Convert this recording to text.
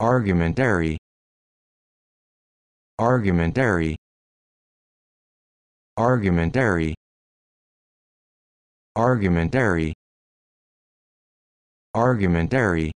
argumentary argumentary argumentary argumentary argumentary